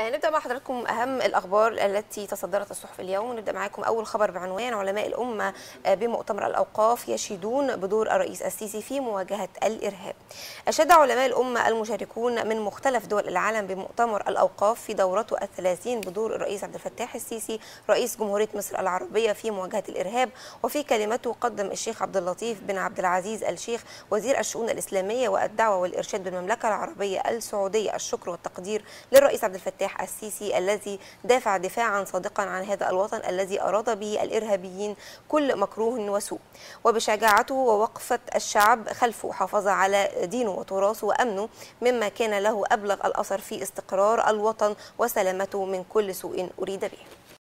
آه، نبدا مع حضراتكم اهم الاخبار التي تصدرت الصحف اليوم نبدا معاكم اول خبر بعنوان علماء الامه آه، بمؤتمر الاوقاف يشيدون بدور الرئيس السيسي في مواجهه الارهاب اشاد علماء الامه المشاركون من مختلف دول العالم بمؤتمر الاوقاف في دورته الثلاثين بدور الرئيس عبد الفتاح السيسي رئيس جمهوريه مصر العربيه في مواجهه الارهاب وفي كلمته قدم الشيخ عبد اللطيف بن عبد العزيز الشيخ وزير الشؤون الاسلاميه والدعوه والارشاد بالمملكه العربيه السعوديه الشكر والتقدير للرئيس عبد الفتاح الفلاح السيسي الذي دافع دفاعا صادقا عن هذا الوطن الذي أراد به الإرهابيين كل مكروه وسوء وبشجاعته ووقفة الشعب خلفه حافظ على دينه وتراثه وأمنه مما كان له أبلغ الأثر في استقرار الوطن وسلامته من كل سوء أريد به